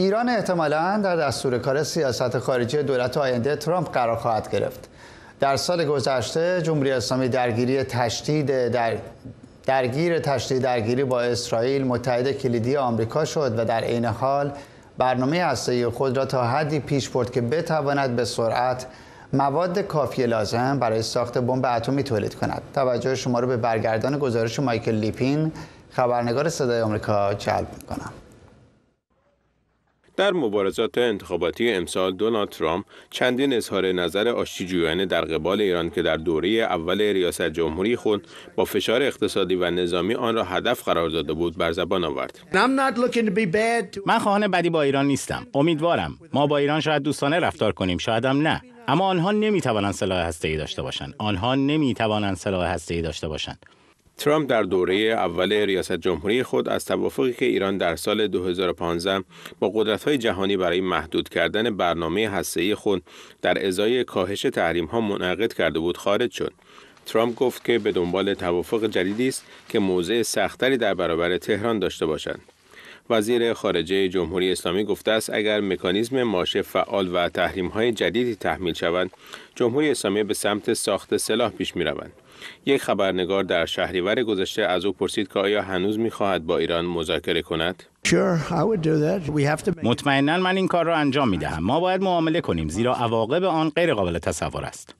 ایران احتمالا در دستور کار سیاست خارجی دولت آینده ترامپ قرار خواهد گرفت در سال گذشته جمهوری اسلامی درگیری تشدید در درگیر تشدید درگیری با اسرائیل متحد کلیدی آمریکا شد و در عین حال برنامه هسته‌ای خود را تا حدی پیش برد که بتواند به سرعت مواد کافی لازم برای ساخت بمب اتمی تولید کند توجه شما را به برگردان گزارش مایکل لیپین خبرنگار صدای آمریکا جلب می‌کنم در مبارزات انتخاباتی امسال دونالد ترامپ چندین اظهار نظر آشتیجویانه در قبال ایران که در دوره اول ریاست جمهوری خود با فشار اقتصادی و نظامی آن را هدف قرار داده بود بر زبان آورد من خواهان بدی با ایران نیستم امیدوارم ما با ایران شاید دوستانه رفتار کنیم شایدم نه اما آنها نمیتوانند سلاح ای داشته باشند آنها نمیتوانند سلاح ای داشته باشند ترامپ در دوره اول ریاست جمهوری خود از توافقی که ایران در سال 2015 با قدرت‌های جهانی برای محدود کردن برنامه هسته‌ای خود در ازای کاهش تحریم‌ها منعقد کرده بود خارج شد. ترامپ گفت که به دنبال توافق جدیدی است که موضع سختری در برابر تهران داشته باشند. وزیر خارجه جمهوری اسلامی گفته است اگر مکانیزم ماشه فعال و تحریم های جدیدی تحمیل شوند جمهوری اسلامی به سمت ساخت سلاح پیش می یک خبرنگار در شهریور گذشته از او پرسید که آیا هنوز میخواهد با ایران مذاکره کند مطمئنا من این کار را انجام می دهم. ما باید معامله کنیم زیرا عواقب آن غیر قابل تصور است.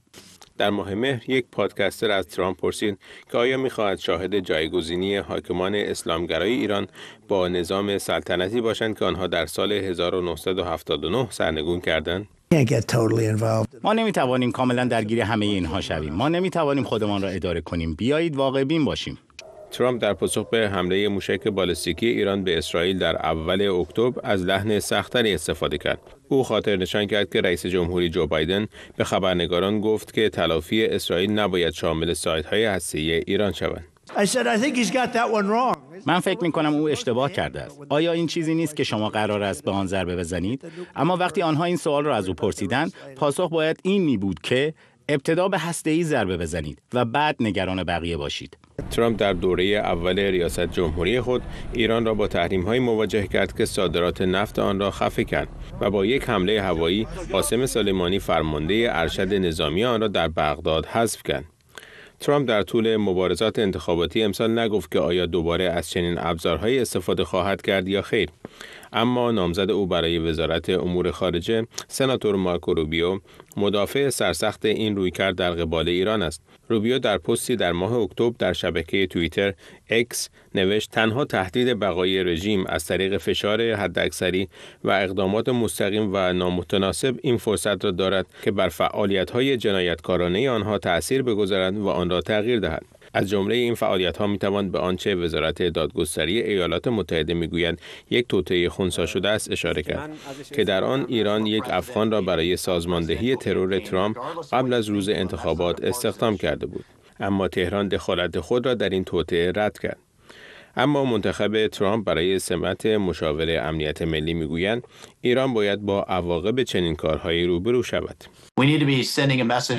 در ماه مهر یک پادکستر از ترامپ پرسید که آیا میخواهد شاهد جایگزینی حاکمان اسلامگرای ایران با نظام سلطنتی باشند که آنها در سال 1979 سرنگون کردند ما نمی توانیم کاملا درگیر همه اینها شویم. ما نمی توانیم خودمان را اداره کنیم. بیایید واقع بین باشیم. ترامپ در پاسخ به حمله موشک بالستیکی ایران به اسرائیل در اول اکتبر از لحن سختری استفاده کرد. او خاطر نشان کرد که رئیس جمهوری جو بایدن به خبرنگاران گفت که تلافی اسرائیل نباید شامل سایت های هسته ایران شوند. من فکر می کنم او اشتباه کرده است آیا این چیزی نیست که شما قرار است به آن ضربه بزنید اما وقتی آنها این سوال را از او پرسیدن، پاسخ باید این می بود که ابتدا به هسته ای ضربه بزنید و بعد نگران بقیه باشید ترامپ در دوره اول ریاست جمهوری خود ایران را با تحریم های مواجه کرد که صادرات نفت آن را خفه کرد و با یک حمله هوایی قاسم سلیمانی فرمانده ارشد نظامی آن را در بغداد حذف کرد ترامپ در طول مبارزات انتخاباتی امسال نگفت که آیا دوباره از چنین ابزارهایی استفاده خواهد کرد یا خیر. اما نامزد او برای وزارت امور خارجه سناتور مارکو روبیو مدافع سرسخت این رویکرد در قبال ایران است روبیو در پستی در ماه اکتبر در شبکه توییتر اکس نوشت تنها تهدید بقای رژیم از طریق فشار حداکثری و اقدامات مستقیم و نامتناسب این فرصت را دارد که بر فعالیت‌های جنایتکارانه آنها تأثیر بگذارد و آن را تغییر دهد از جمله این فعالیت ها می به آنچه وزارت دادگستری ایالات متحده میگویند یک توطعه خونسا شده است اشاره کرد که در آن ایران یک افغان را برای سازماندهی ترور ترامپ قبل از روز انتخابات استخدام کرده بود اما تهران دخالت خود را در این توطعه رد کرد اما منتخب ترامپ برای سمت مشاور امنیت ملی میگویند ایران باید با عواقب چنین کارهایی روبرو شود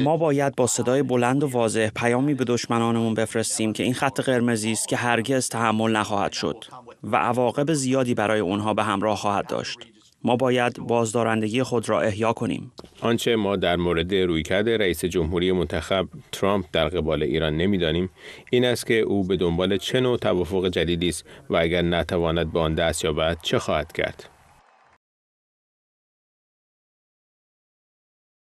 ما باید با صدای بلند و واضح پیامی به دشمنانمون بفرستیم که این خط قرمزی است که هرگز تحمل نخواهد شد و عواقب زیادی برای اونها به همراه خواهد داشت ما باید بازدارندگی خود را احیا کنیم. آنچه ما در مورد رویکرد رئیس جمهوری منتخب ترامپ در قبال ایران نمیدانیم این است که او به دنبال چه نوع توافق جدیدی است و اگر نتواند به آن دست یابد چه خواهد کرد.